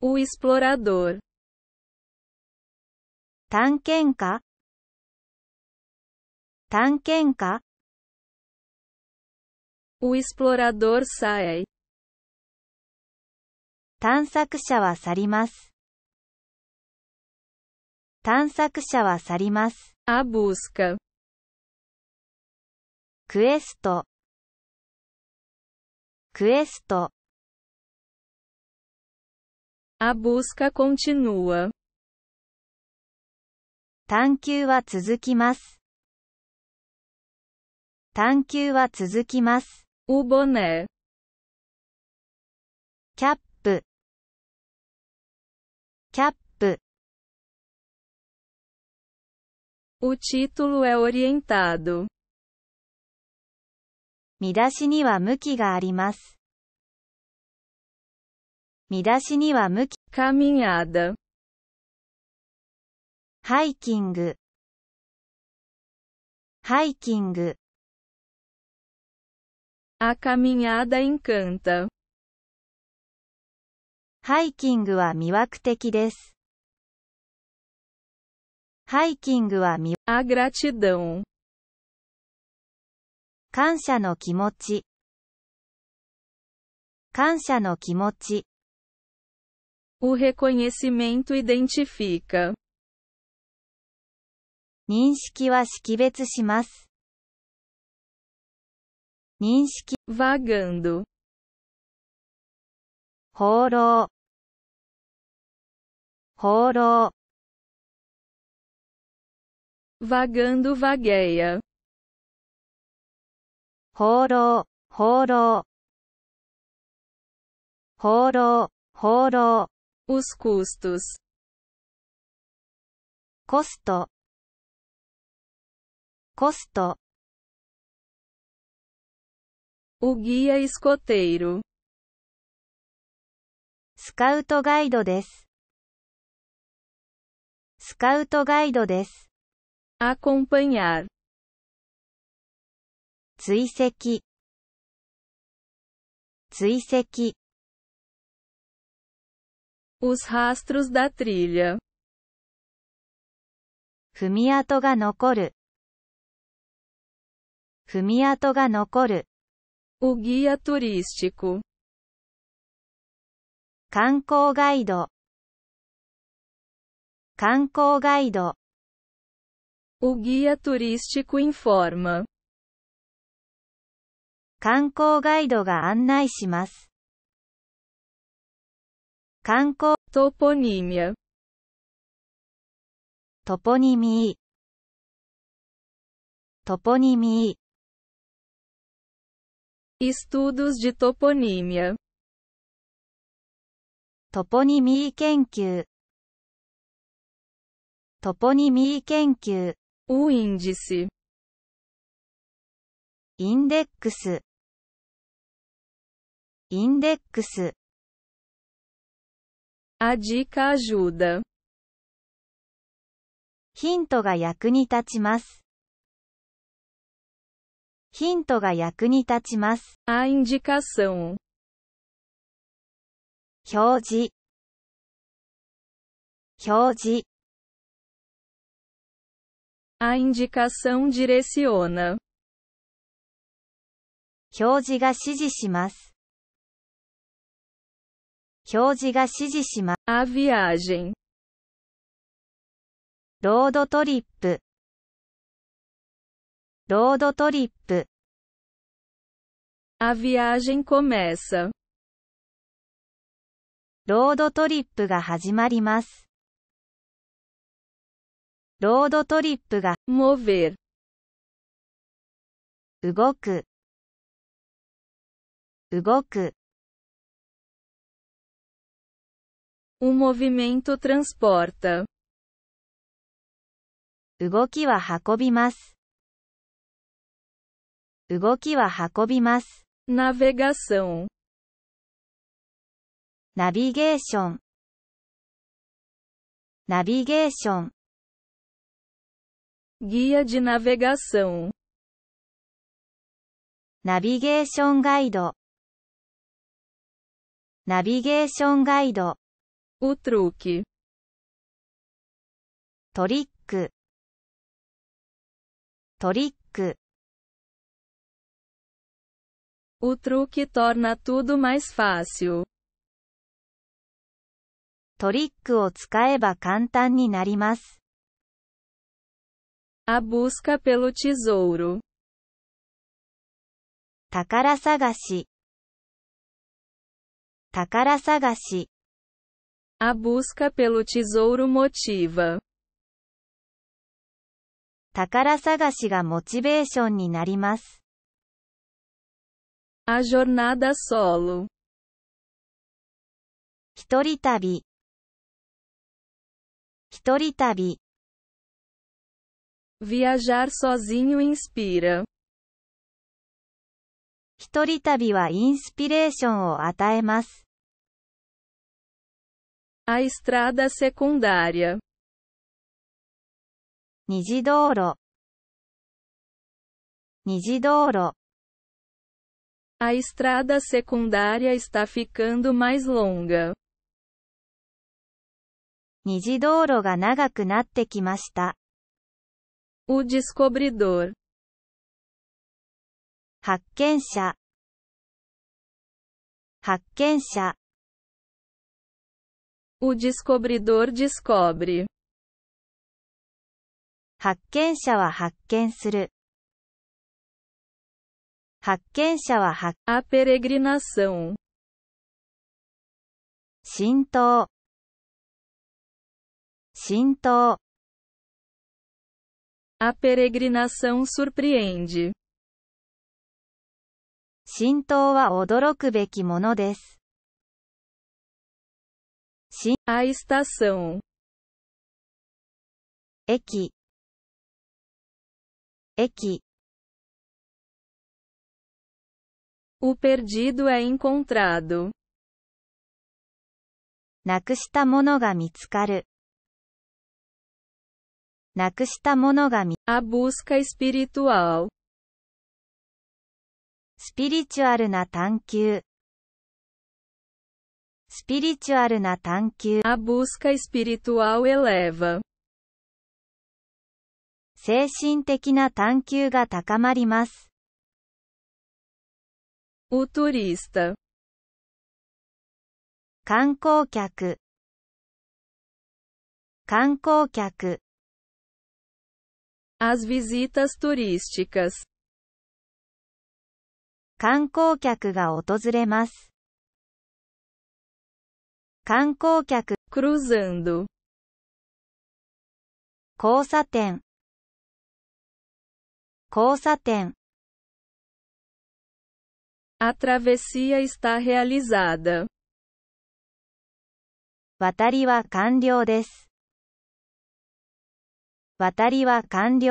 O explorador. 探検家探検家 O explorador sai. 探索者は去ります。探索者は去ります。A busca. クエストクエスト A busca c o n t i n 探求は続きます。探求は続きます。おぼね。キャップ。キャップ。お título é o r i e n 見出しには向きがあります。見出しには向き、caminhada、ハイキング、ハイキング。A caminhada encanta。ハイキングは魅惑的です。ハイキングは魅惑。A gratidão。感謝の気持ち。感謝の気持ち。O reconhecimento identifica. 認識は識別します。認識 vagando 放浪放浪 vagando vagueia 放浪放浪放浪放浪 Os custos. Custo. Custo. O guia escoteiro. スカウトガイドです。スカウトガイドです。acompanhar 追跡追跡 Os rastros da trilha. 踏み跡が残る。踏み跡が残る。O guia turístico. 観光ガイド。観光ガイド。O guia turístico informa. 観光ガイドが案内します。観光、トポニミトポニミートポニミー Estudos de toponímia トポニミー研究トポニミー研究 O índice インデックスインデックス A dica ajuda. ヒントが役に立ちます。ヒントが役に立ちます。A indicação. 表示表示 A indicação direciona. 表示が指示します。表示が指示します。A viagem ロードトリップロードトリップ A viagem começa ロードトリップが始まります。ロードトリップが mover 動く動く O movimento transporta. Ugoki wa hakobimasu. Ugoki wa Navegação. Navigation. Navigation. Guia de navegação. Navigation guide. Navigation guide. O truque. Trick. Trick. O truque torna tudo mais fácil. トリックを使えば簡単になります。A busca pelo tesouro. 宝探し。宝探し。A busca pelo tesouro motiva. 宝探しがモチベーションになります。A jornada solo. 一人旅。一人旅。Viajar sozinho inspira. 一人旅はインスピレーションを与えます。A estrada secundária. 二次道路二次道路 A estrada secundária está ficando mais longa. kimashita. O descobridor. 発見者発見者 O descobridor descobre. 発見者は発見する。発見者は発 A peregrinação. 浸透。浸透。A peregrinação surpreende. 浸透は驚くべきものです。a estação. o perdido é encontrado. a busca espiritual. espiritual スピリチュアルな探求。スピリチュアルな探求。A busca espiritual eleva。精神的な探求が高まります。O turista。観光客。観光客。As visitas turísticas。観光客が訪れます。観光客 cruzando 交差点交差点 A travessia está realizada. 渡りは完了です。渡りは完了。